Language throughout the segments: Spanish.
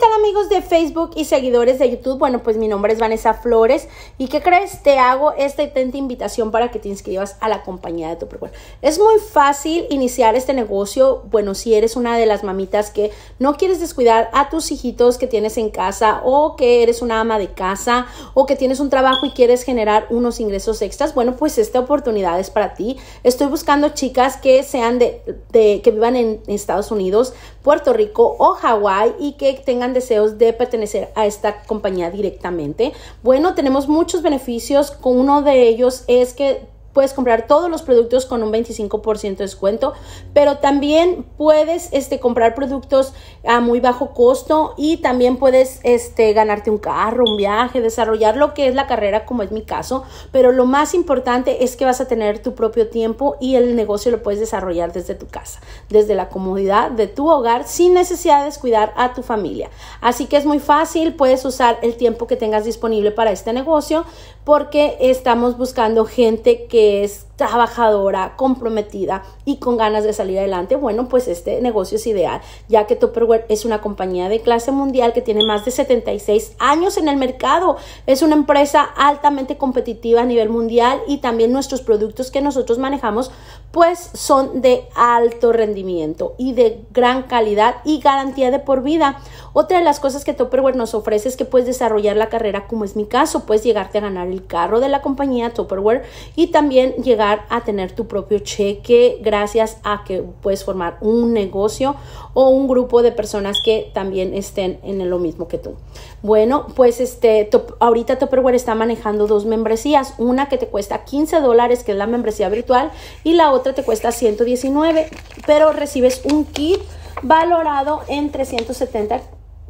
¿Qué tal amigos de Facebook y seguidores de YouTube? Bueno, pues mi nombre es Vanessa Flores y ¿qué crees? Te hago esta invitación para que te inscribas a la compañía de tu propuesta Es muy fácil iniciar este negocio, bueno, si eres una de las mamitas que no quieres descuidar a tus hijitos que tienes en casa o que eres una ama de casa o que tienes un trabajo y quieres generar unos ingresos extras, bueno, pues esta oportunidad es para ti. Estoy buscando chicas que sean de, de que vivan en Estados Unidos, Puerto Rico o Hawái y que tengan deseos de pertenecer a esta compañía directamente. Bueno, tenemos muchos beneficios. Uno de ellos es que puedes comprar todos los productos con un 25% descuento, pero también puedes este, comprar productos a muy bajo costo y también puedes este, ganarte un carro, un viaje, desarrollar lo que es la carrera, como es mi caso, pero lo más importante es que vas a tener tu propio tiempo y el negocio lo puedes desarrollar desde tu casa, desde la comodidad de tu hogar, sin necesidad de descuidar a tu familia. Así que es muy fácil, puedes usar el tiempo que tengas disponible para este negocio porque estamos buscando gente que es trabajadora, comprometida y con ganas de salir adelante, bueno, pues este negocio es ideal, ya que Tupperware es una compañía de clase mundial que tiene más de 76 años en el mercado. Es una empresa altamente competitiva a nivel mundial y también nuestros productos que nosotros manejamos pues son de alto rendimiento y de gran calidad y garantía de por vida. Otra de las cosas que Topperware nos ofrece es que puedes desarrollar la carrera, como es mi caso, puedes llegarte a ganar el carro de la compañía Topperware y también llegar a tener tu propio cheque gracias a que puedes formar un negocio o un grupo de personas que también estén en lo mismo que tú. Bueno, pues este, ahorita Topperware está manejando dos membresías, una que te cuesta 15 dólares, que es la membresía virtual, y la otra otra te cuesta 119, pero recibes un kit valorado en 370,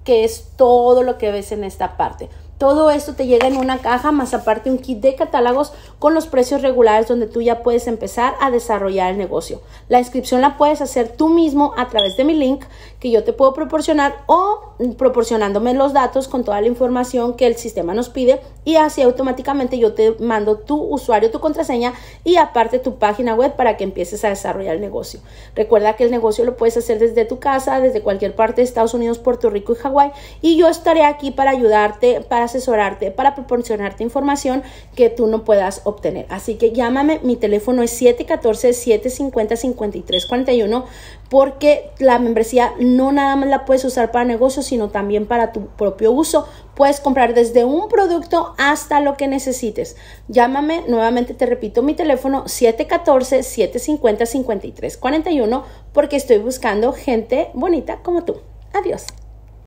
que es todo lo que ves en esta parte. Todo esto te llega en una caja, más aparte un kit de catálogos con los precios regulares donde tú ya puedes empezar a desarrollar el negocio. La inscripción la puedes hacer tú mismo a través de mi link que yo te puedo proporcionar o proporcionándome los datos con toda la información que el sistema nos pide y así automáticamente yo te mando tu usuario, tu contraseña y aparte tu página web para que empieces a desarrollar el negocio. Recuerda que el negocio lo puedes hacer desde tu casa, desde cualquier parte de Estados Unidos, Puerto Rico y Hawái y yo estaré aquí para ayudarte, para asesorarte, para proporcionarte información que tú no puedas obtener. Así que llámame, mi teléfono es 714-750-5341 porque la membresía no nada más la puedes usar para negocios, sino también para tu propio uso. Puedes comprar desde un producto hasta lo que necesites. Llámame, nuevamente te repito mi teléfono 714-750-5341 porque estoy buscando gente bonita como tú. Adiós.